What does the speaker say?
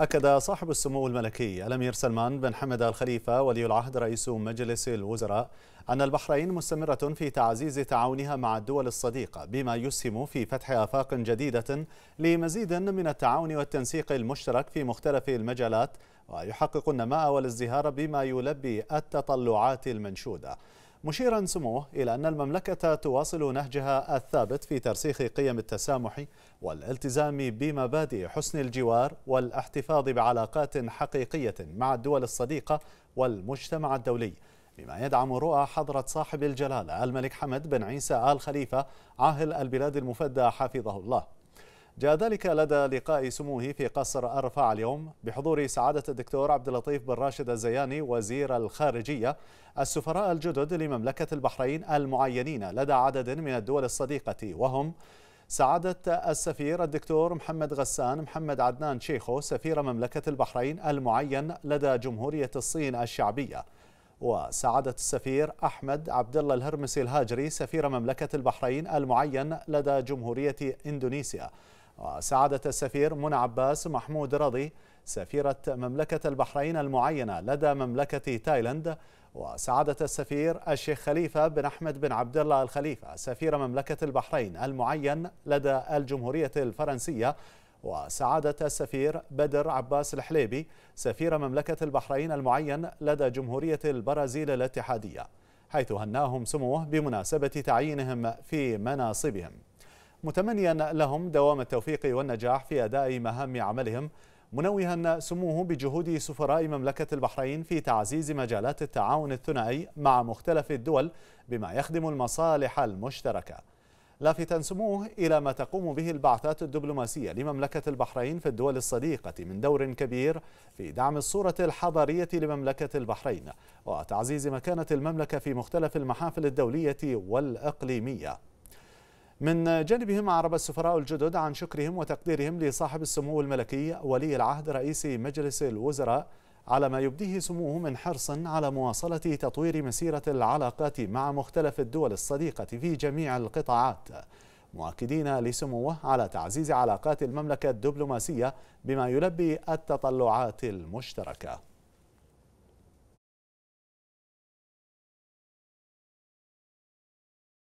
أكد صاحب السمو الملكي الأمير سلمان بن حمد الخليفة ولي العهد رئيس مجلس الوزراء أن البحرين مستمرة في تعزيز تعاونها مع الدول الصديقة بما يسهم في فتح آفاق جديدة لمزيد من التعاون والتنسيق المشترك في مختلف المجالات ويحقق النماء والازدهار بما يلبي التطلعات المنشوده مشيرا سموه إلى أن المملكة تواصل نهجها الثابت في ترسيخ قيم التسامح والالتزام بمبادئ حسن الجوار والاحتفاظ بعلاقات حقيقية مع الدول الصديقة والمجتمع الدولي بما يدعم رؤى حضرة صاحب الجلالة الملك حمد بن عيسى آل خليفة عاهل البلاد المفدى حفظه الله جاء ذلك لدى لقاء سموه في قصر أرفع اليوم بحضور سعادة الدكتور عبد اللطيف بن راشد الزياني وزير الخارجية السفراء الجدد لمملكة البحرين المعينين لدى عدد من الدول الصديقة وهم سعادة السفير الدكتور محمد غسان محمد عدنان شيخو سفير مملكة البحرين المعين لدى جمهورية الصين الشعبية وسعادة السفير أحمد عبد الله الهرمسي الهاجري سفير مملكة البحرين المعين لدى جمهورية إندونيسيا وسعادة السفير منى عباس محمود رضي سفيرة مملكة البحرين المعينة لدى مملكة تايلاند وسعادة السفير الشيخ خليفة بن أحمد بن عبد الله الخليفة سفير مملكة البحرين المعين لدى الجمهورية الفرنسية وسعادة السفير بدر عباس الحليبي سفير مملكة البحرين المعين لدى جمهورية البرازيل الاتحادية حيث هناهم سموه بمناسبة تعيينهم في مناصبهم متمنيا لهم دوام التوفيق والنجاح في أداء مهام عملهم منوها سموه بجهود سفراء مملكة البحرين في تعزيز مجالات التعاون الثنائي مع مختلف الدول بما يخدم المصالح المشتركة لافتا سموه إلى ما تقوم به البعثات الدبلوماسية لمملكة البحرين في الدول الصديقة من دور كبير في دعم الصورة الحضارية لمملكة البحرين وتعزيز مكانة المملكة في مختلف المحافل الدولية والإقليمية من جانبهم عرب السفراء الجدد عن شكرهم وتقديرهم لصاحب السمو الملكي ولي العهد رئيس مجلس الوزراء على ما يبديه سموه من حرص على مواصلة تطوير مسيرة العلاقات مع مختلف الدول الصديقة في جميع القطاعات مؤكدين لسموه على تعزيز علاقات المملكة الدبلوماسية بما يلبي التطلعات المشتركة